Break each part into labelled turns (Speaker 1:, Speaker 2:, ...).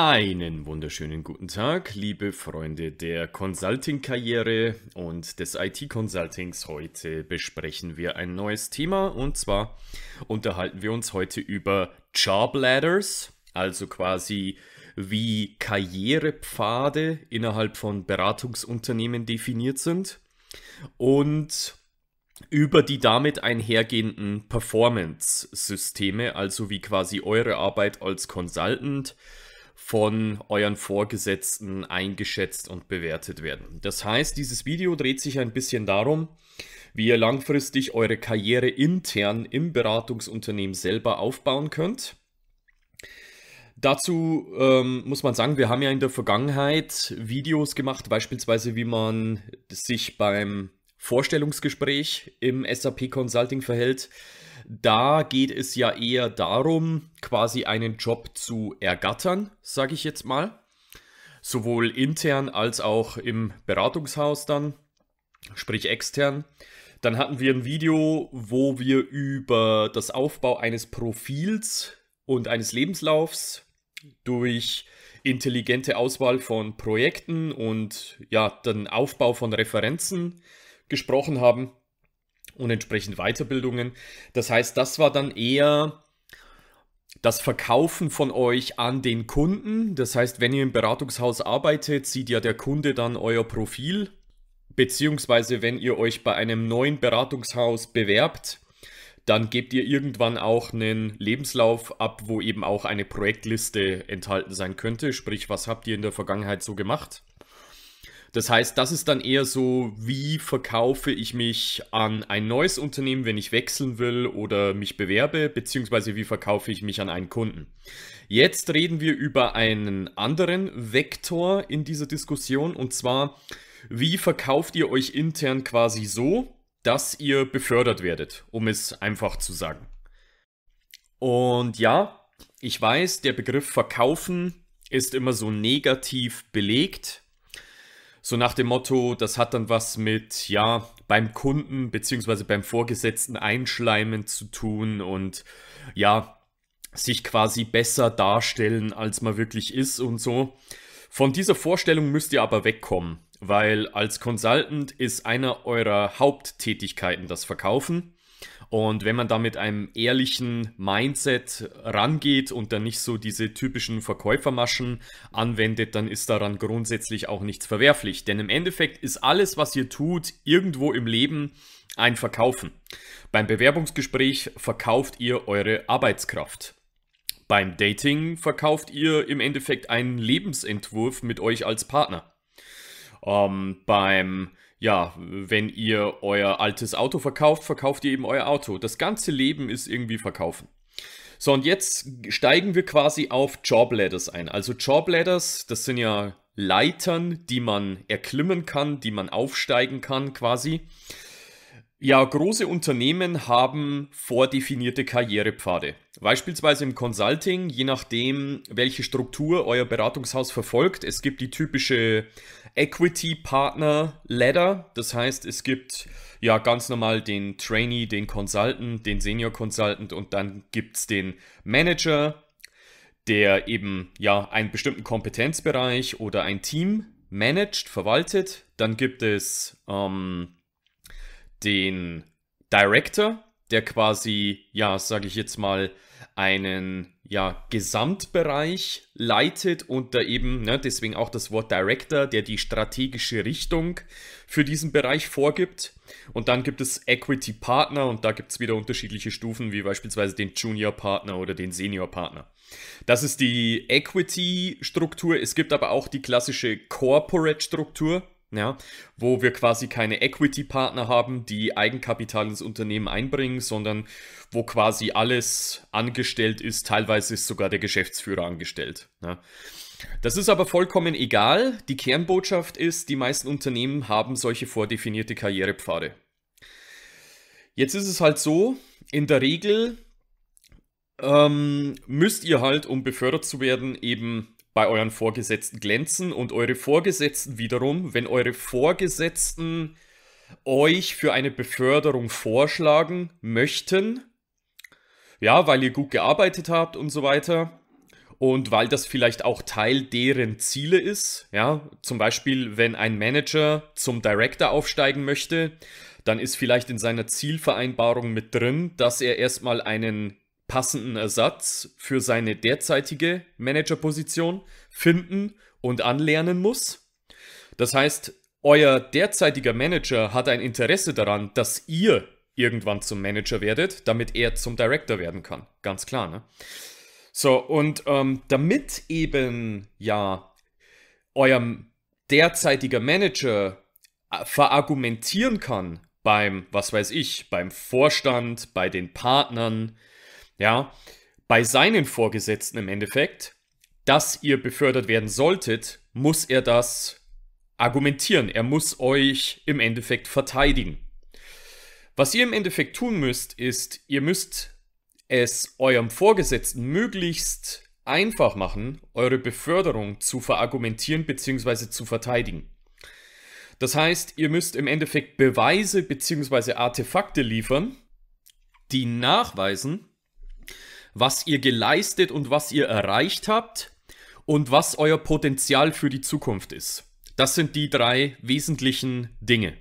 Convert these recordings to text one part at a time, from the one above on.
Speaker 1: Einen wunderschönen guten Tag, liebe Freunde der Consulting-Karriere und des IT-Consultings. Heute besprechen wir ein neues Thema und zwar unterhalten wir uns heute über Job Ladders, also quasi wie Karrierepfade innerhalb von Beratungsunternehmen definiert sind und über die damit einhergehenden Performance-Systeme, also wie quasi eure Arbeit als Consultant äh, von euren Vorgesetzten eingeschätzt und bewertet werden. Das heißt, dieses Video dreht sich ein bisschen darum, wie ihr langfristig eure Karriere intern im Beratungsunternehmen selber aufbauen könnt. Dazu ähm, muss man sagen, wir haben ja in der Vergangenheit Videos gemacht, beispielsweise wie man sich beim Vorstellungsgespräch im SAP Consulting verhält, da geht es ja eher darum, quasi einen Job zu ergattern, sage ich jetzt mal. Sowohl intern als auch im Beratungshaus dann, sprich extern. Dann hatten wir ein Video, wo wir über das Aufbau eines Profils und eines Lebenslaufs durch intelligente Auswahl von Projekten und ja, den Aufbau von Referenzen gesprochen haben und entsprechend Weiterbildungen. Das heißt, das war dann eher das Verkaufen von euch an den Kunden. Das heißt, wenn ihr im Beratungshaus arbeitet, sieht ja der Kunde dann euer Profil. Beziehungsweise, wenn ihr euch bei einem neuen Beratungshaus bewerbt, dann gebt ihr irgendwann auch einen Lebenslauf ab, wo eben auch eine Projektliste enthalten sein könnte. Sprich, was habt ihr in der Vergangenheit so gemacht? Das heißt, das ist dann eher so, wie verkaufe ich mich an ein neues Unternehmen, wenn ich wechseln will oder mich bewerbe, beziehungsweise wie verkaufe ich mich an einen Kunden. Jetzt reden wir über einen anderen Vektor in dieser Diskussion und zwar, wie verkauft ihr euch intern quasi so, dass ihr befördert werdet, um es einfach zu sagen. Und ja, ich weiß, der Begriff verkaufen ist immer so negativ belegt so nach dem Motto, das hat dann was mit, ja, beim Kunden bzw. beim Vorgesetzten einschleimen zu tun und ja, sich quasi besser darstellen, als man wirklich ist und so. Von dieser Vorstellung müsst ihr aber wegkommen, weil als Consultant ist einer eurer Haupttätigkeiten das Verkaufen. Und wenn man da mit einem ehrlichen Mindset rangeht und dann nicht so diese typischen Verkäufermaschen anwendet, dann ist daran grundsätzlich auch nichts verwerflich. Denn im Endeffekt ist alles, was ihr tut, irgendwo im Leben ein Verkaufen. Beim Bewerbungsgespräch verkauft ihr eure Arbeitskraft. Beim Dating verkauft ihr im Endeffekt einen Lebensentwurf mit euch als Partner. Ähm, beim ja, wenn ihr euer altes Auto verkauft, verkauft ihr eben euer Auto. Das ganze Leben ist irgendwie verkaufen. So, und jetzt steigen wir quasi auf Jobladders ein. Also Jobladders, das sind ja Leitern, die man erklimmen kann, die man aufsteigen kann quasi. Ja, große Unternehmen haben vordefinierte Karrierepfade. Beispielsweise im Consulting, je nachdem, welche Struktur euer Beratungshaus verfolgt. Es gibt die typische Equity Partner Ladder. Das heißt, es gibt ja ganz normal den Trainee, den Consultant, den Senior Consultant und dann gibt es den Manager, der eben ja einen bestimmten Kompetenzbereich oder ein Team managt, verwaltet. Dann gibt es ähm, den Director, der quasi, ja, sage ich jetzt mal, einen ja, Gesamtbereich leitet und da eben, ne, deswegen auch das Wort Director, der die strategische Richtung für diesen Bereich vorgibt. Und dann gibt es Equity Partner und da gibt es wieder unterschiedliche Stufen, wie beispielsweise den Junior Partner oder den Senior Partner. Das ist die Equity Struktur. Es gibt aber auch die klassische Corporate Struktur ja, wo wir quasi keine Equity-Partner haben, die Eigenkapital ins Unternehmen einbringen, sondern wo quasi alles angestellt ist, teilweise ist sogar der Geschäftsführer angestellt. Ja. Das ist aber vollkommen egal. Die Kernbotschaft ist, die meisten Unternehmen haben solche vordefinierte Karrierepfade. Jetzt ist es halt so, in der Regel ähm, müsst ihr halt, um befördert zu werden, eben bei euren Vorgesetzten glänzen und eure Vorgesetzten wiederum, wenn eure Vorgesetzten euch für eine Beförderung vorschlagen möchten, ja, weil ihr gut gearbeitet habt und so weiter und weil das vielleicht auch Teil deren Ziele ist, ja, zum Beispiel wenn ein Manager zum Director aufsteigen möchte, dann ist vielleicht in seiner Zielvereinbarung mit drin, dass er erstmal einen passenden Ersatz für seine derzeitige Managerposition finden und anlernen muss. Das heißt, euer derzeitiger Manager hat ein Interesse daran, dass ihr irgendwann zum Manager werdet, damit er zum Director werden kann. Ganz klar, ne? So, und ähm, damit eben ja euer derzeitiger Manager äh, verargumentieren kann beim, was weiß ich, beim Vorstand, bei den Partnern, ja, bei seinen Vorgesetzten im Endeffekt, dass ihr befördert werden solltet, muss er das argumentieren. Er muss euch im Endeffekt verteidigen. Was ihr im Endeffekt tun müsst, ist, ihr müsst es eurem Vorgesetzten möglichst einfach machen, eure Beförderung zu verargumentieren bzw. zu verteidigen. Das heißt, ihr müsst im Endeffekt Beweise bzw. Artefakte liefern, die nachweisen, was ihr geleistet und was ihr erreicht habt und was euer Potenzial für die Zukunft ist. Das sind die drei wesentlichen Dinge.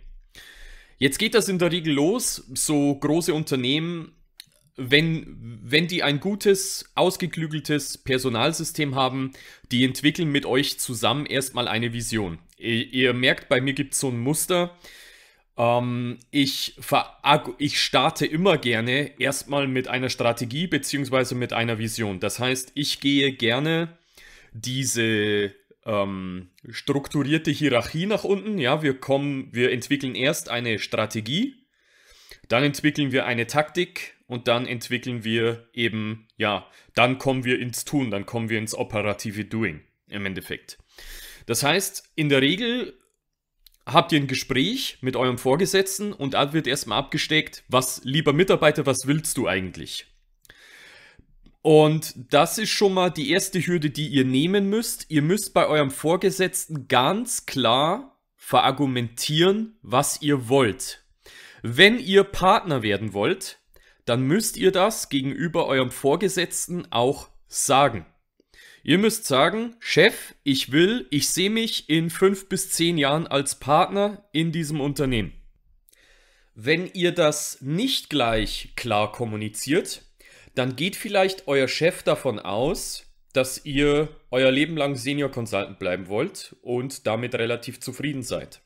Speaker 1: Jetzt geht das in der Regel los, so große Unternehmen, wenn, wenn die ein gutes, ausgeklügeltes Personalsystem haben, die entwickeln mit euch zusammen erstmal eine Vision. Ihr, ihr merkt, bei mir gibt es so ein Muster. Ähm, ich, ah, ich starte immer gerne erstmal mit einer Strategie bzw. mit einer Vision. Das heißt, ich gehe gerne diese ähm, strukturierte Hierarchie nach unten. Ja, wir kommen, wir entwickeln erst eine Strategie, dann entwickeln wir eine Taktik und dann entwickeln wir eben, ja, dann kommen wir ins Tun, dann kommen wir ins operative Doing im Endeffekt. Das heißt, in der Regel habt ihr ein Gespräch mit eurem Vorgesetzten und da wird erstmal abgesteckt, was, lieber Mitarbeiter, was willst du eigentlich? Und das ist schon mal die erste Hürde, die ihr nehmen müsst. Ihr müsst bei eurem Vorgesetzten ganz klar verargumentieren, was ihr wollt. Wenn ihr Partner werden wollt, dann müsst ihr das gegenüber eurem Vorgesetzten auch sagen. Ihr müsst sagen, Chef, ich will, ich sehe mich in fünf bis zehn Jahren als Partner in diesem Unternehmen. Wenn ihr das nicht gleich klar kommuniziert, dann geht vielleicht euer Chef davon aus, dass ihr euer Leben lang Senior Consultant bleiben wollt und damit relativ zufrieden seid.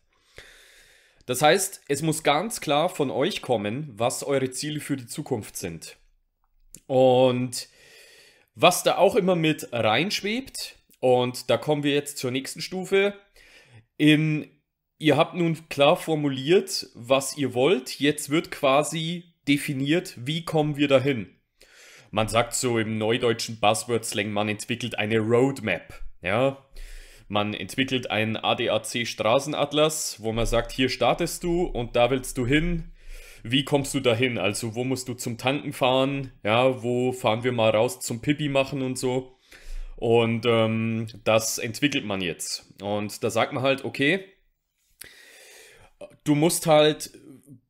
Speaker 1: Das heißt, es muss ganz klar von euch kommen, was eure Ziele für die Zukunft sind. Und was da auch immer mit reinschwebt, und da kommen wir jetzt zur nächsten Stufe. In, ihr habt nun klar formuliert, was ihr wollt. Jetzt wird quasi definiert, wie kommen wir dahin. Man sagt so im neudeutschen Buzzword-Slang, man entwickelt eine Roadmap. Ja, man entwickelt einen ADAC-Straßenatlas, wo man sagt, hier startest du und da willst du hin wie kommst du dahin? Also, wo musst du zum Tanken fahren? Ja, wo fahren wir mal raus zum Pipi machen und so? Und ähm, das entwickelt man jetzt. Und da sagt man halt, okay, du musst halt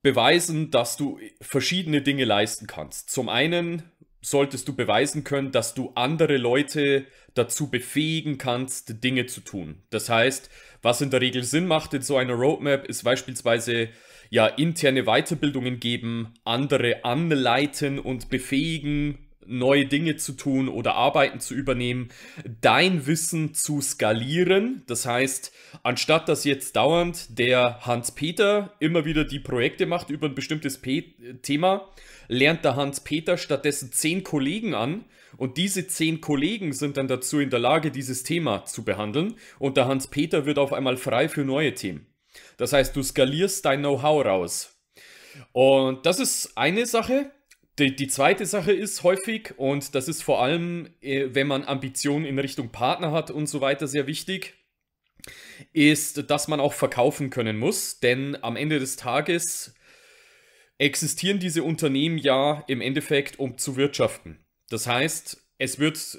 Speaker 1: beweisen, dass du verschiedene Dinge leisten kannst. Zum einen solltest du beweisen können, dass du andere Leute dazu befähigen kannst, Dinge zu tun. Das heißt, was in der Regel Sinn macht in so einer Roadmap, ist beispielsweise ja, interne Weiterbildungen geben, andere anleiten und befähigen, neue Dinge zu tun oder Arbeiten zu übernehmen, dein Wissen zu skalieren. Das heißt, anstatt dass jetzt dauernd der Hans-Peter immer wieder die Projekte macht über ein bestimmtes P Thema, lernt der Hans-Peter stattdessen zehn Kollegen an und diese zehn Kollegen sind dann dazu in der Lage, dieses Thema zu behandeln und der Hans-Peter wird auf einmal frei für neue Themen. Das heißt, du skalierst dein Know-how raus. Und das ist eine Sache. Die, die, zweite Sache ist häufig, und das ist vor allem, äh, wenn man Ambitionen in Richtung Partner hat und so weiter, sehr wichtig, ist, dass man auch verkaufen können muss. Denn am Ende des Tages existieren diese Unternehmen ja im Endeffekt, um zu wirtschaften. Das heißt, es wird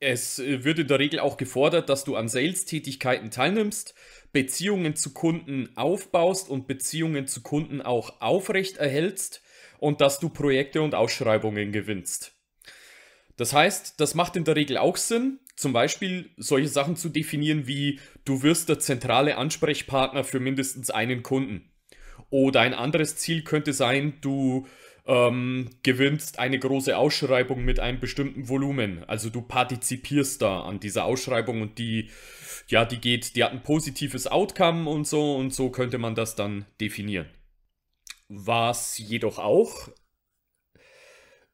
Speaker 1: es äh, wird in der Regel auch gefordert, dass du an Sales-Tätigkeiten teilnimmst, Beziehungen zu Kunden aufbaust und Beziehungen zu Kunden auch aufrecht erhältst und dass du Projekte und Ausschreibungen gewinnst. Das heißt, das macht in der Regel auch Sinn, zum Beispiel solche Sachen zu definieren wie du wirst der zentrale Ansprechpartner für mindestens einen Kunden. Oder ein anderes Ziel könnte sein, du ähm, gewinnst eine große Ausschreibung mit einem bestimmten Volumen. Also du partizipierst da an dieser Ausschreibung und die, ja, die geht, die hat ein positives Outcome und so und so könnte man das dann definieren. Was jedoch auch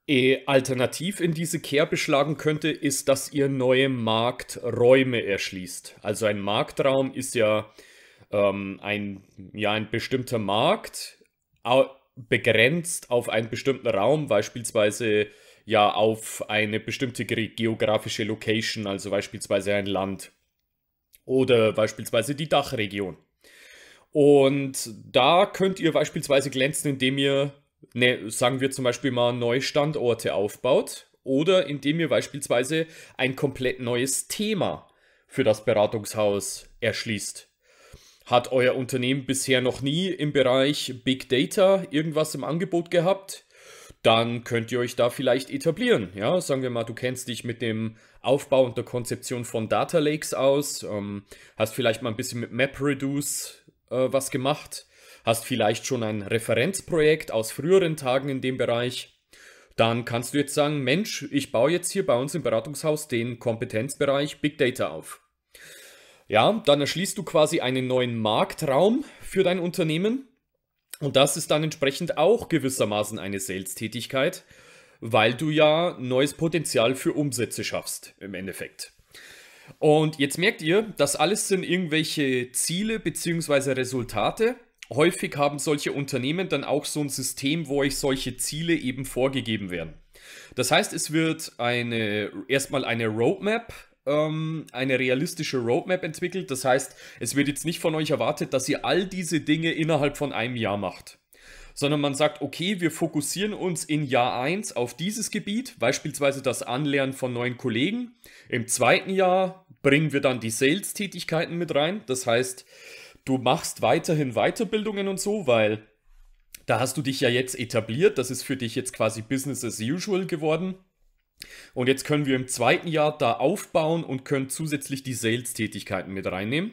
Speaker 1: äh, alternativ in diese Kerbe schlagen könnte, ist, dass ihr neue Markträume erschließt. Also ein Marktraum ist ja ähm, ein, ja, ein bestimmter Markt begrenzt auf einen bestimmten Raum, beispielsweise ja auf eine bestimmte geografische Location, also beispielsweise ein Land oder beispielsweise die Dachregion. Und da könnt ihr beispielsweise glänzen, indem ihr, ne, sagen wir zum Beispiel mal, neue Standorte aufbaut oder indem ihr beispielsweise ein komplett neues Thema für das Beratungshaus erschließt. Hat euer Unternehmen bisher noch nie im Bereich Big Data irgendwas im Angebot gehabt? Dann könnt ihr euch da vielleicht etablieren. Ja, sagen wir mal, du kennst dich mit dem Aufbau und der Konzeption von Data Lakes aus, ähm, hast vielleicht mal ein bisschen mit MapReduce äh, was gemacht, hast vielleicht schon ein Referenzprojekt aus früheren Tagen in dem Bereich dann kannst du jetzt sagen, Mensch, ich baue jetzt hier bei uns im Beratungshaus den Kompetenzbereich Big Data auf. Ja, dann erschließt du quasi einen neuen Marktraum für dein Unternehmen. Und das ist dann entsprechend auch gewissermaßen eine Sales-Tätigkeit, weil du ja neues Potenzial für Umsätze schaffst im Endeffekt. Und jetzt merkt ihr, das alles sind irgendwelche Ziele bzw. Resultate. Häufig haben solche Unternehmen dann auch so ein System, wo euch solche Ziele eben vorgegeben werden. Das heißt, es wird eine, erstmal eine Roadmap ähm, eine realistische Roadmap entwickelt. Das heißt, es wird jetzt nicht von euch erwartet, dass ihr all diese Dinge innerhalb von einem Jahr macht sondern man sagt, okay, wir fokussieren uns in Jahr 1 auf dieses Gebiet, beispielsweise das Anlernen von neuen Kollegen. Im zweiten Jahr bringen wir dann die Sales-Tätigkeiten mit rein. Das heißt, du machst weiterhin Weiterbildungen und so, weil da hast du dich ja jetzt etabliert. Das ist für dich jetzt quasi Business as usual geworden. Und jetzt können wir im zweiten Jahr da aufbauen und können zusätzlich die Sales-Tätigkeiten mit reinnehmen.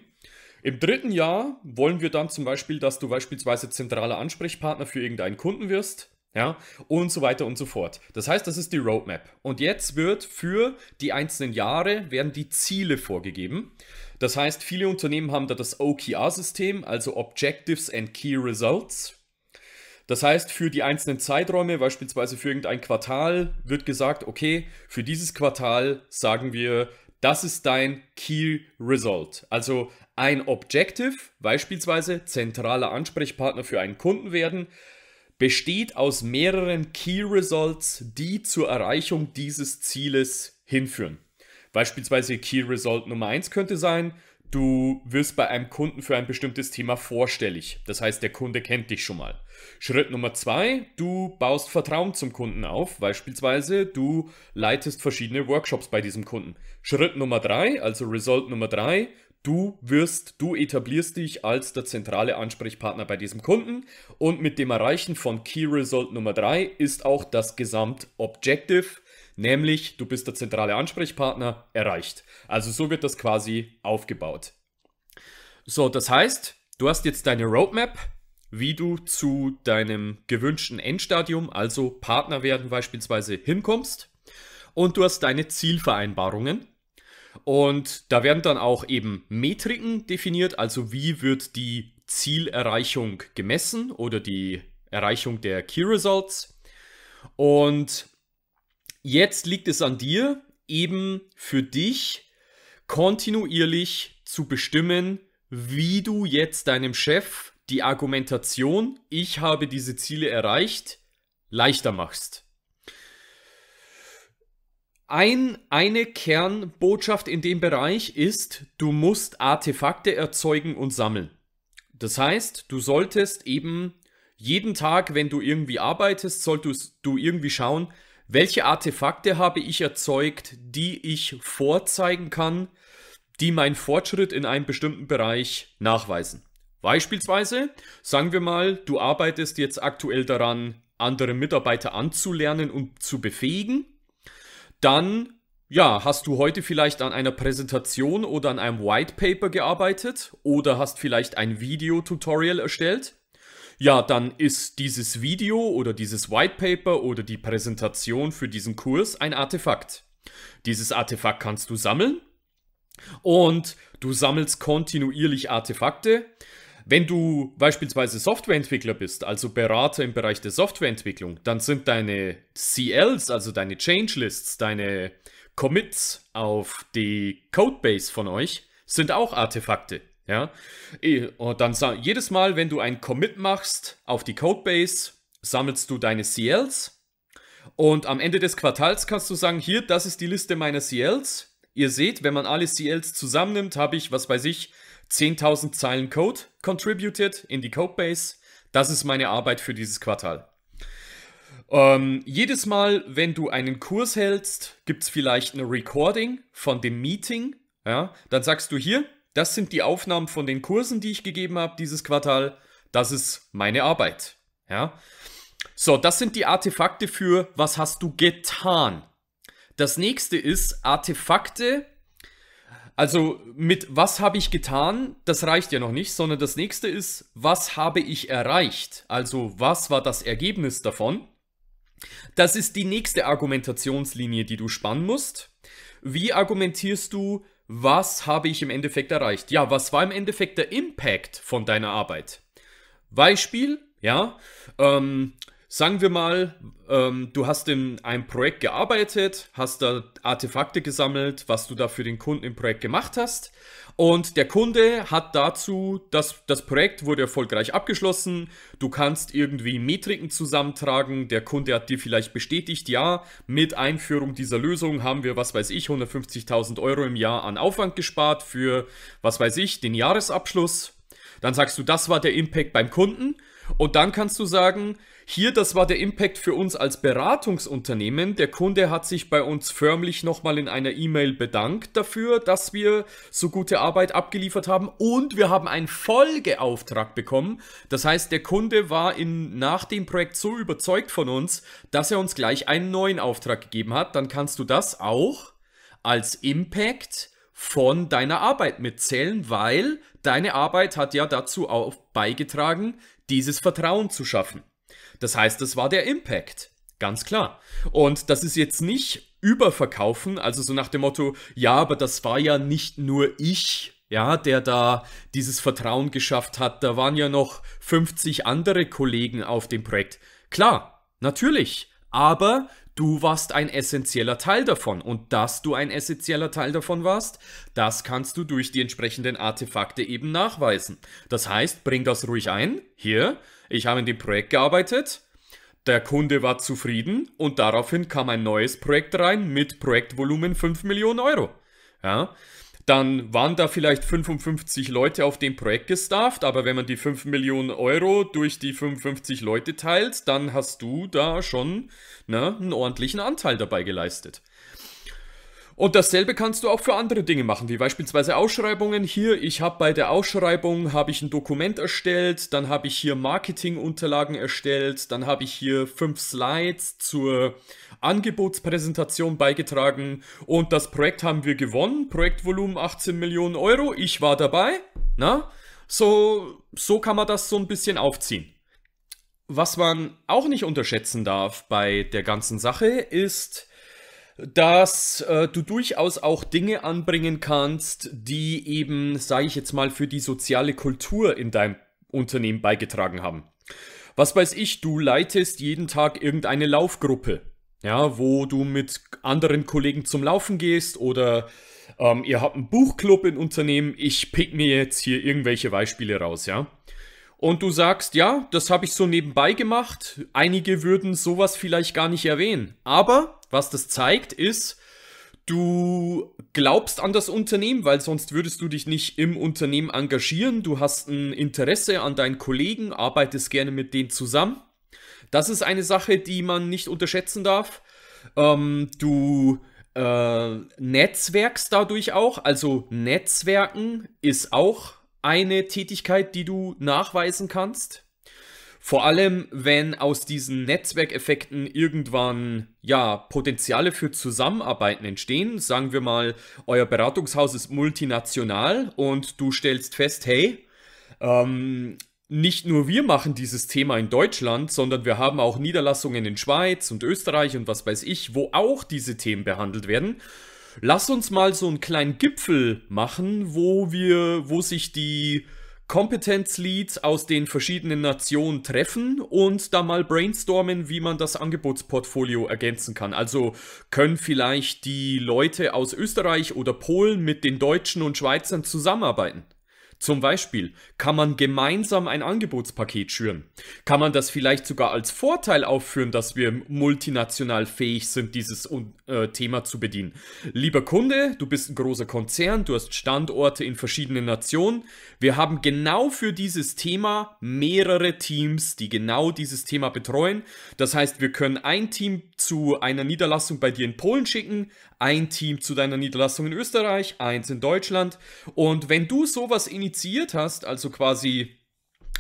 Speaker 1: Im dritten Jahr wollen wir dann zum Beispiel, dass du beispielsweise zentraler Ansprechpartner für irgendeinen Kunden wirst. Ja, und so weiter und so fort. Das heißt, das ist die Roadmap. Und jetzt wird für die einzelnen Jahre werden die Ziele vorgegeben. Das heißt, viele Unternehmen haben da das OKR-System, also Objectives and Key Results. Das heißt, für die einzelnen Zeiträume, beispielsweise für irgendein Quartal, wird gesagt, okay, für dieses Quartal sagen wir, das ist dein Key Result. Also ein Objective, beispielsweise zentraler Ansprechpartner für einen Kunden werden, besteht aus mehreren Key Results, die zur Erreichung dieses Zieles hinführen. Beispielsweise Key Result Nummer 1 könnte sein, Du wirst bei einem Kunden für ein bestimmtes Thema vorstellig. Das heißt, der Kunde kennt dich schon mal. Schritt Nummer zwei, du baust Vertrauen zum Kunden auf. Beispielsweise, du leitest verschiedene Workshops bei diesem Kunden. Schritt Nummer drei, also Result Nummer drei, du wirst, du etablierst dich als der zentrale Ansprechpartner bei diesem Kunden. Und mit dem Erreichen von Key Result Nummer drei ist auch das Gesamtobjective nämlich du bist der zentrale Ansprechpartner, erreicht. Also so wird das quasi aufgebaut. So, das heißt, du hast jetzt deine Roadmap, wie du zu deinem gewünschten Endstadium, also Partner werden beispielsweise, hinkommst. Und du hast deine Zielvereinbarungen. Und da werden dann auch eben Metriken definiert, also wie wird die Zielerreichung gemessen oder die Erreichung der Key Results. Und Jetzt liegt es an dir, eben für dich kontinuierlich zu bestimmen, wie du jetzt deinem Chef die Argumentation, ich habe diese Ziele erreicht, leichter machst. Ein, eine Kernbotschaft in dem Bereich ist, du musst Artefakte erzeugen und sammeln. Das heißt, du solltest eben jeden Tag, wenn du irgendwie arbeitest, solltest du irgendwie schauen, welche Artefakte habe ich erzeugt, die ich vorzeigen kann, die meinen Fortschritt in einem bestimmten Bereich nachweisen. Beispielsweise, sagen wir mal, du arbeitest jetzt aktuell daran, andere Mitarbeiter anzulernen und zu befähigen. Dann, ja, hast du heute vielleicht an einer Präsentation oder an einem White Paper gearbeitet oder hast vielleicht ein Videotutorial erstellt ja, dann ist dieses Video oder dieses White Paper oder die Präsentation für diesen Kurs ein Artefakt. Dieses Artefakt kannst du sammeln und du sammelst kontinuierlich Artefakte. Wenn du beispielsweise Softwareentwickler bist, also Berater im Bereich der Softwareentwicklung, dann sind deine CLs, also deine Changelists, deine Commits auf die Codebase von euch, sind auch Artefakte. Ja? Eh, und dann jedes Mal, wenn du ein Commit machst auf die Codebase, sammelst du deine CLs. Und am Ende des Quartals kannst du sagen, hier, das ist die Liste meiner CLs. Ihr seht, wenn man alle CLs zusammennimmt, habe ich, was weiß ich, 10.000 Zeilen Code contributed in die Codebase. Das ist meine Arbeit für dieses Quartal. Ähm, jedes Mal, wenn du einen Kurs hältst, gibt es vielleicht ein Recording von dem Meeting. Ja? Dann sagst du hier, das sind die Aufnahmen von den Kursen, die ich gegeben habe dieses Quartal. Das ist meine Arbeit. Ja? So, das sind die Artefakte für was hast du getan. Das nächste ist Artefakte. Also mit was habe ich getan, das reicht ja noch nicht, sondern das nächste ist, was habe ich erreicht? Also was war das Ergebnis davon? Das ist die nächste Argumentationslinie, die du spannen musst. Wie argumentierst du, was habe ich im Endeffekt erreicht? Ja, was war im Endeffekt der Impact von deiner Arbeit? Beispiel, ja, ähm, Sagen wir mal, ähm, du hast in einem Projekt gearbeitet, hast da Artefakte gesammelt, was du da für den Kunden im Projekt gemacht hast. Und der Kunde hat dazu, dass das Projekt wurde erfolgreich abgeschlossen. Du kannst irgendwie Metriken zusammentragen. Der Kunde hat dir vielleicht bestätigt, ja, mit Einführung dieser Lösung haben wir, was weiß ich, 150.000 Euro im Jahr an Aufwand gespart für, was weiß ich, den Jahresabschluss. Dann sagst du, das war der Impact beim Kunden. Und dann kannst du sagen, hier, das war der Impact für uns als Beratungsunternehmen. Der Kunde hat sich bei uns förmlich nochmal in einer E-Mail bedankt dafür, dass wir so gute Arbeit abgeliefert haben und wir haben einen Folgeauftrag bekommen. Das heißt, der Kunde war in, nach dem Projekt so überzeugt von uns, dass er uns gleich einen neuen Auftrag gegeben hat. Dann kannst du das auch als Impact von deiner Arbeit mitzählen, weil deine Arbeit hat ja dazu auch beigetragen, dieses Vertrauen zu schaffen. Das heißt, das war der Impact. Ganz klar. Und das ist jetzt nicht überverkaufen, also so nach dem Motto, ja, aber das war ja nicht nur ich, ja, der da dieses Vertrauen geschafft hat. Da waren ja noch 50 andere Kollegen auf dem Projekt. Klar, natürlich, aber du warst ein essentieller Teil davon und dass du ein essentieller Teil davon warst, das kannst du durch die entsprechenden Artefakte eben nachweisen. Das heißt, bring das ruhig ein, hier, ich habe in dem Projekt gearbeitet, der Kunde war zufrieden und daraufhin kam ein neues Projekt rein mit Projektvolumen 5 Millionen Euro. Ja, dann waren da vielleicht 55 Leute auf dem Projekt gestafft, aber wenn man die 5 Millionen Euro durch die 55 Leute teilt, dann hast du da schon ne, einen ordentlichen Anteil dabei geleistet. Und dasselbe kannst du auch für andere Dinge machen, wie beispielsweise Ausschreibungen. Hier, ich habe bei der Ausschreibung habe ich ein Dokument erstellt, dann habe ich hier Marketingunterlagen erstellt, dann habe ich hier fünf Slides zur Angebotspräsentation beigetragen und das Projekt haben wir gewonnen. Projektvolumen 18 Millionen Euro. Ich war dabei. Na, so so kann man das so ein bisschen aufziehen. Was man auch nicht unterschätzen darf bei der ganzen Sache ist dass äh, du durchaus auch Dinge anbringen kannst, die eben, sage ich jetzt mal, für die soziale Kultur in deinem Unternehmen beigetragen haben. Was weiß ich, du leitest jeden Tag irgendeine Laufgruppe, ja, wo du mit anderen Kollegen zum Laufen gehst oder ähm, ihr habt einen Buchclub im Unternehmen. Ich pick mir jetzt hier irgendwelche Beispiele raus, ja und du sagst, ja, das habe ich so nebenbei gemacht. Einige würden sowas vielleicht gar nicht erwähnen. Aber was das zeigt, ist, du glaubst an das Unternehmen, weil sonst würdest du dich nicht im Unternehmen engagieren. Du hast ein Interesse an deinen Kollegen, arbeitest gerne mit denen zusammen. Das ist eine Sache, die man nicht unterschätzen darf. Ähm, du äh, netzwerkst dadurch auch, also Netzwerken ist auch eine Tätigkeit, die du nachweisen kannst. Vor allem, wenn aus diesen Netzwerkeffekten irgendwann ja Potenziale für Zusammenarbeiten entstehen. Sagen wir mal, euer Beratungshaus ist multinational und du stellst fest, hey, ähm, nicht nur wir machen dieses Thema in Deutschland, sondern wir haben auch Niederlassungen in Schweiz und Österreich und was weiß ich, wo auch diese Themen behandelt werden. Lass uns mal so einen kleinen Gipfel machen, wo wir, wo sich die Kompetenzleads aus den verschiedenen Nationen treffen und da mal brainstormen, wie man das Angebotsportfolio ergänzen kann. Also können vielleicht die Leute aus Österreich oder Polen mit den Deutschen und Schweizern zusammenarbeiten? Zum Beispiel kann man gemeinsam ein Angebotspaket schüren. Kann man das vielleicht sogar als Vorteil aufführen, dass wir multinational fähig sind, dieses äh, Thema zu bedienen. Lieber Kunde, du bist ein großer Konzern, du hast Standorte in verschiedenen Nationen. Wir haben genau für dieses Thema mehrere Teams, die genau dieses Thema betreuen. Das heißt, wir können ein Team zu einer Niederlassung bei dir in Polen schicken, ein Team zu deiner Niederlassung in Österreich, eins in Deutschland. Und wenn du sowas initiiert hast, also quasi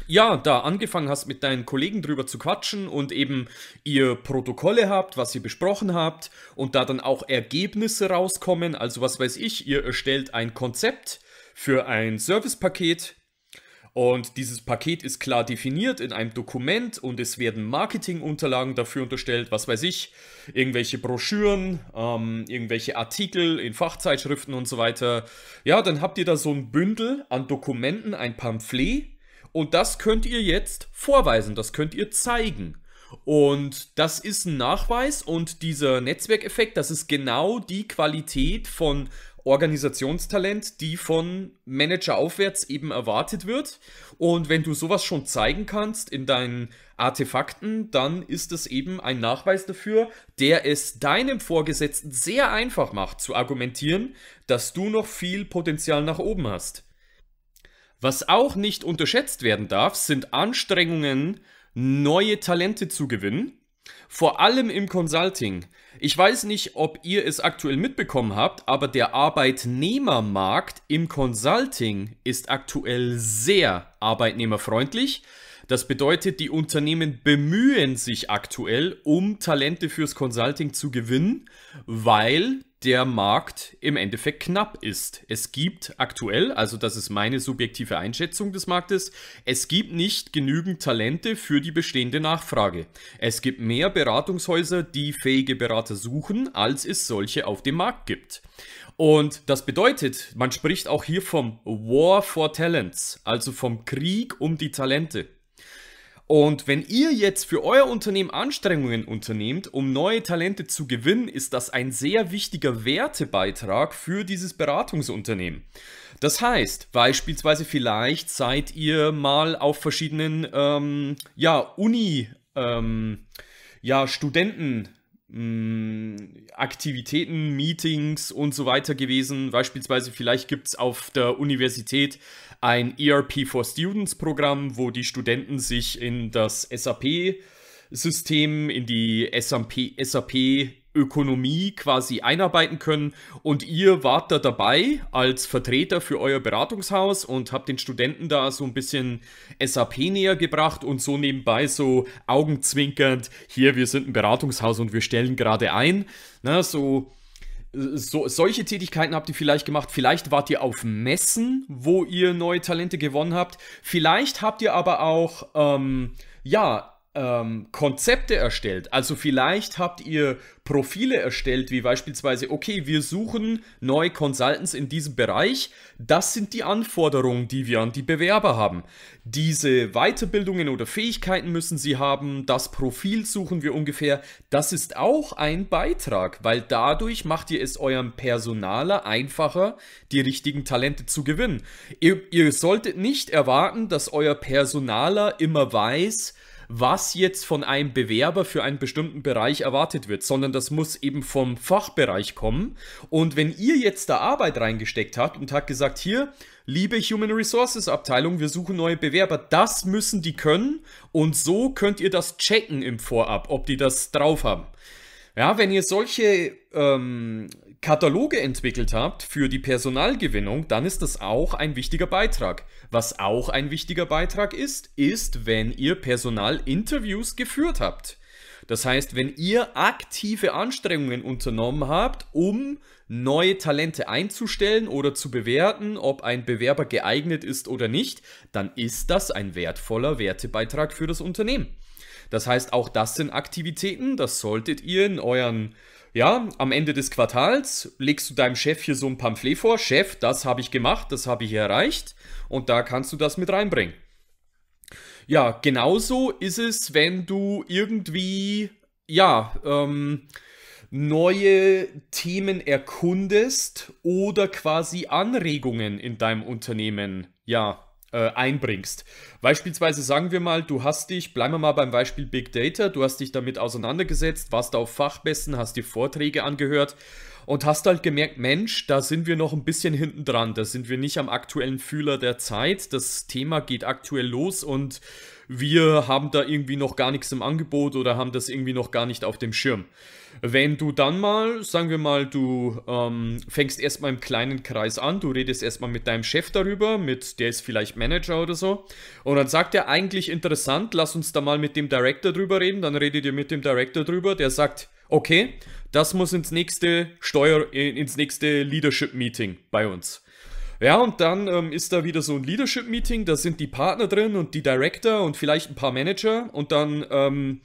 Speaker 1: ja, da angefangen hast, mit deinen Kollegen drüber zu quatschen und eben ihr Protokolle habt, was ihr besprochen habt und da dann auch Ergebnisse rauskommen, also was weiß ich, ihr erstellt ein Konzept für ein Servicepaket, und dieses Paket ist klar definiert in einem Dokument und es werden Marketingunterlagen dafür unterstellt, was weiß ich, irgendwelche Broschüren, ähm, irgendwelche Artikel in Fachzeitschriften und so weiter. Ja, dann habt ihr da so ein Bündel an Dokumenten, ein Pamphlet und das könnt ihr jetzt vorweisen, das könnt ihr zeigen. Und das ist ein Nachweis und dieser Netzwerkeffekt, das ist genau die Qualität von Organisationstalent, die von Manager aufwärts eben erwartet wird. Und wenn du sowas schon zeigen kannst in deinen Artefakten, dann ist das eben ein Nachweis dafür, der es deinem Vorgesetzten sehr einfach macht zu argumentieren, dass du noch viel Potenzial nach oben hast. Was auch nicht unterschätzt werden darf, sind Anstrengungen, neue Talente zu gewinnen vor allem im Consulting. Ich weiß nicht, ob ihr es aktuell mitbekommen habt, aber der Arbeitnehmermarkt im Consulting ist aktuell sehr arbeitnehmerfreundlich. Das bedeutet, die Unternehmen bemühen sich aktuell, um Talente fürs Consulting zu gewinnen, weil der Markt im Endeffekt knapp ist. Es gibt aktuell, also das ist meine subjektive Einschätzung des Marktes, es gibt nicht genügend Talente für die bestehende Nachfrage. Es gibt mehr Beratungshäuser, die fähige Berater suchen, als es solche auf dem Markt gibt. Und das bedeutet, man spricht auch hier vom War for Talents, also vom Krieg um die Talente. Und wenn ihr jetzt für euer Unternehmen Anstrengungen unternehmt, um neue Talente zu gewinnen, ist das ein sehr wichtiger Wertebeitrag für dieses Beratungsunternehmen. Das heißt, beispielsweise vielleicht seid ihr mal auf verschiedenen ähm, ja, Uni, ähm, ja, Aktivitäten, Meetings und so weiter gewesen. Beispielsweise vielleicht gibt es auf der Universität ein ERP for Students Programm, wo die Studenten sich in das SAP System, in die SAP, Ökonomie quasi einarbeiten können. Und ihr wart da dabei als Vertreter für euer Beratungshaus und habt den Studenten da so ein bisschen SAP näher gebracht und so nebenbei so augenzwinkernd, hier, wir sind ein Beratungshaus und wir stellen gerade ein. Na, so, so, solche Tätigkeiten habt ihr vielleicht gemacht. Vielleicht wart ihr auf Messen, wo ihr neue Talente gewonnen habt. Vielleicht habt ihr aber auch, ähm, ja, ähm, Konzepte erstellt. Also vielleicht habt ihr Profile erstellt, wie beispielsweise, okay, wir suchen neue Consultants in diesem Bereich. Das sind die Anforderungen, die wir an die Bewerber haben. Diese Weiterbildungen oder Fähigkeiten müssen sie haben. Das Profil suchen wir ungefähr. Das ist auch ein Beitrag, weil dadurch macht ihr es eurem Personaler einfacher, die richtigen Talente zu gewinnen. Ihr, ihr solltet nicht erwarten, dass euer Personaler immer weiß, was jetzt von einem Bewerber für einen bestimmten Bereich erwartet wird, sondern das muss eben vom Fachbereich kommen. Und wenn ihr jetzt da Arbeit reingesteckt habt und habt gesagt, hier, liebe Human Resources Abteilung, wir suchen neue Bewerber, das müssen die können und so könnt ihr das checken im Vorab, ob die das drauf haben. Ja, wenn ihr solche ähm, Kataloge entwickelt habt für die Personalgewinnung, dann ist das auch ein wichtiger Beitrag. Was auch ein wichtiger Beitrag ist, ist, wenn ihr Personalinterviews geführt habt. Das heißt, wenn ihr aktive Anstrengungen unternommen habt, um neue Talente einzustellen oder zu bewerten, ob ein Bewerber geeignet ist oder nicht, dann ist das ein wertvoller Wertebeitrag für das Unternehmen. Das heißt, auch das sind Aktivitäten, das solltet ihr in euren ja, am Ende des Quartals legst du deinem Chef hier so ein Pamphlet vor. Chef, das habe ich gemacht, das habe ich erreicht. Und da kannst du das mit reinbringen. Ja, genauso ist es, wenn du irgendwie, ja, ähm, neue Themen erkundest oder quasi Anregungen in deinem Unternehmen, ja, äh, einbringst. Beispielsweise sagen wir mal, du hast dich, bleiben wir mal beim Beispiel Big Data, du hast dich damit auseinandergesetzt, warst auf Fachmessen, hast dir Vorträge angehört und hast halt gemerkt, Mensch, da sind wir noch ein bisschen hinten dran, da sind wir nicht am aktuellen Fühler der Zeit, das Thema geht aktuell los und wir haben da irgendwie noch gar nichts im Angebot oder haben das irgendwie noch gar nicht auf dem Schirm. Wenn du dann mal, sagen wir mal, du ähm, fängst erstmal im kleinen Kreis an, du redest erstmal mit deinem Chef darüber, mit der ist vielleicht Manager oder so, und dann sagt er eigentlich interessant, lass uns da mal mit dem Director drüber reden, dann redet ihr mit dem Director drüber, der sagt, okay, das muss ins nächste Steuer, äh, ins nächste Leadership Meeting bei uns. Ja, und dann ähm, ist da wieder so ein Leadership-Meeting, da sind die Partner drin und die Director und vielleicht ein paar Manager und dann ähm,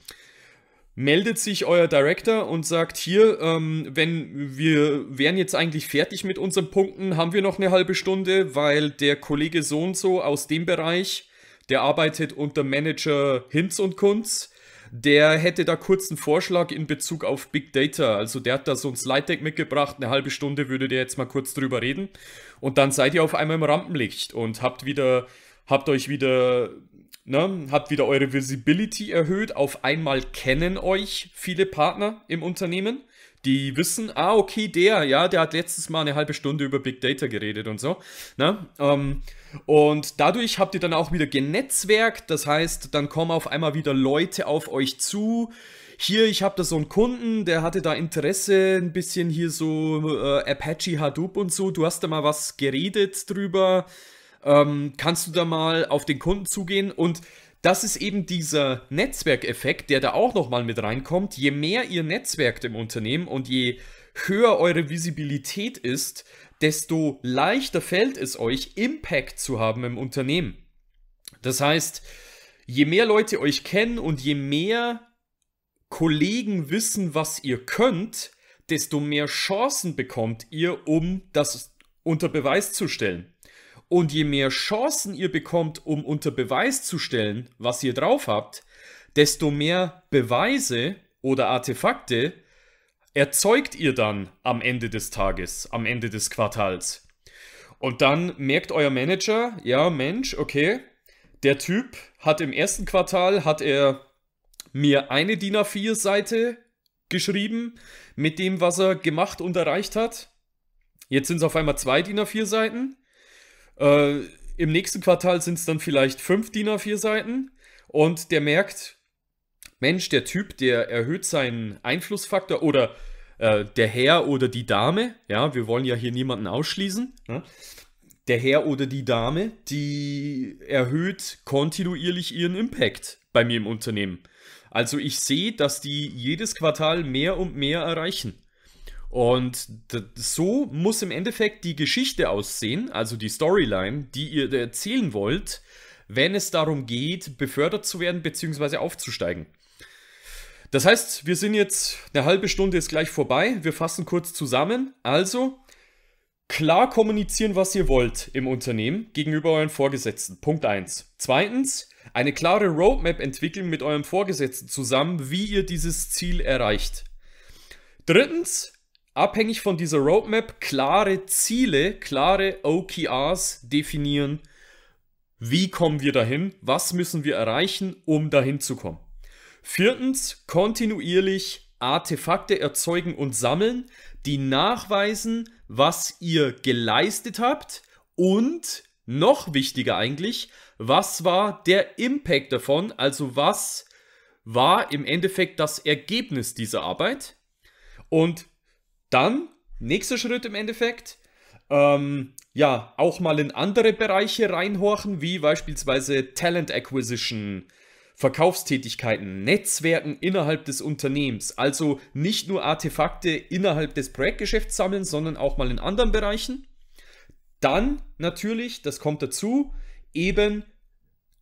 Speaker 1: meldet sich euer Director und sagt hier, ähm, wenn wir wären jetzt eigentlich fertig mit unseren Punkten, haben wir noch eine halbe Stunde, weil der Kollege so und so aus dem Bereich, der arbeitet unter Manager Hinz und Kunz, der hätte da kurz einen Vorschlag in Bezug auf Big Data. Also der hat da so ein Slide Deck mitgebracht, eine halbe Stunde würde der jetzt mal kurz drüber reden und dann seid ihr auf einmal im Rampenlicht und habt wieder habt euch wieder Ne, habt wieder eure Visibility erhöht. Auf einmal kennen euch viele Partner im Unternehmen. Die wissen, ah, okay, der, ja, der hat letztes Mal eine halbe Stunde über Big Data geredet und so. Ne? Ähm, und dadurch habt ihr dann auch wieder genetzwerkt. Das heißt, dann kommen auf einmal wieder Leute auf euch zu. Hier, ich habe da so einen Kunden, der hatte da Interesse, ein bisschen hier so äh, Apache Hadoop und so. Du hast da mal was geredet drüber ähm, kannst du da mal auf den Kunden zugehen und das ist eben dieser Netzwerkeffekt, der da auch nochmal mit reinkommt. Je mehr ihr netzwerkt im Unternehmen und je höher eure Visibilität ist, desto leichter fällt es euch, Impact zu haben im Unternehmen. Das heißt, je mehr Leute euch kennen und je mehr Kollegen wissen, was ihr könnt, desto mehr Chancen bekommt ihr, um das unter Beweis zu stellen. Und je mehr Chancen ihr bekommt, um unter Beweis zu stellen, was ihr drauf habt, desto mehr Beweise oder Artefakte erzeugt ihr dann am Ende des Tages, am Ende des Quartals. Und dann merkt euer Manager, ja Mensch, okay, der Typ hat im ersten Quartal, hat er mir eine DIN A4 Seite geschrieben mit dem, was er gemacht und erreicht hat. Jetzt sind es auf einmal zwei DIN A4 Seiten. Äh, Im nächsten Quartal sind es dann vielleicht fünf DIN A4-Seiten und der merkt, Mensch, der Typ, der erhöht seinen Einflussfaktor oder äh, der Herr oder die Dame, ja, wir wollen ja hier niemanden ausschließen, ne? der Herr oder die Dame, die erhöht kontinuierlich ihren Impact bei mir im Unternehmen. Also ich sehe, dass die jedes Quartal mehr und mehr erreichen. Und so muss im Endeffekt die Geschichte aussehen, also die Storyline, die ihr erzählen wollt, wenn es darum geht, befördert zu werden bzw. aufzusteigen. Das heißt, wir sind jetzt, eine halbe Stunde ist gleich vorbei, wir fassen kurz zusammen. Also, klar kommunizieren, was ihr wollt im Unternehmen gegenüber euren Vorgesetzten. Punkt 1. Zweitens, eine klare Roadmap entwickeln mit eurem Vorgesetzten zusammen, wie ihr dieses Ziel erreicht. Drittens, abhängig von dieser Roadmap klare Ziele, klare OKRs definieren. Wie kommen wir dahin? Was müssen wir erreichen, um dahin zu kommen? Viertens, kontinuierlich Artefakte erzeugen und sammeln, die nachweisen, was ihr geleistet habt und noch wichtiger eigentlich, was war der Impact davon, also was war im Endeffekt das Ergebnis dieser Arbeit. Und dann, nächster Schritt im Endeffekt, ähm, ja, auch mal in andere Bereiche reinhorchen, wie beispielsweise Talent Acquisition, Verkaufstätigkeiten, Netzwerken innerhalb des Unternehmens. Also nicht nur Artefakte innerhalb des Projektgeschäfts sammeln, sondern auch mal in anderen Bereichen. Dann natürlich, das kommt dazu, eben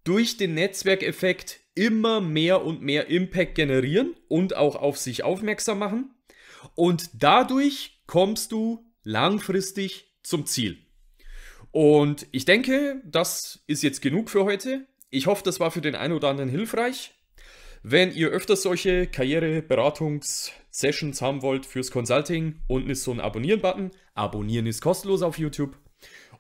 Speaker 1: durch den Netzwerkeffekt immer mehr und mehr Impact generieren und auch auf sich aufmerksam machen. Und dadurch kommst du langfristig zum Ziel. Und ich denke, das ist jetzt genug für heute. Ich hoffe, das war für den einen oder anderen hilfreich. Wenn ihr öfter solche Karriereberatungs-Sessions haben wollt fürs Consulting, unten ist so ein Abonnieren-Button. Abonnieren ist kostenlos auf YouTube.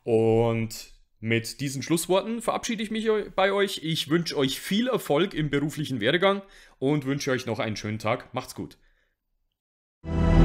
Speaker 1: Und mit diesen Schlussworten verabschiede ich mich bei euch. Ich wünsche euch viel Erfolg im beruflichen Werdegang und wünsche euch noch einen schönen Tag. Macht's gut. you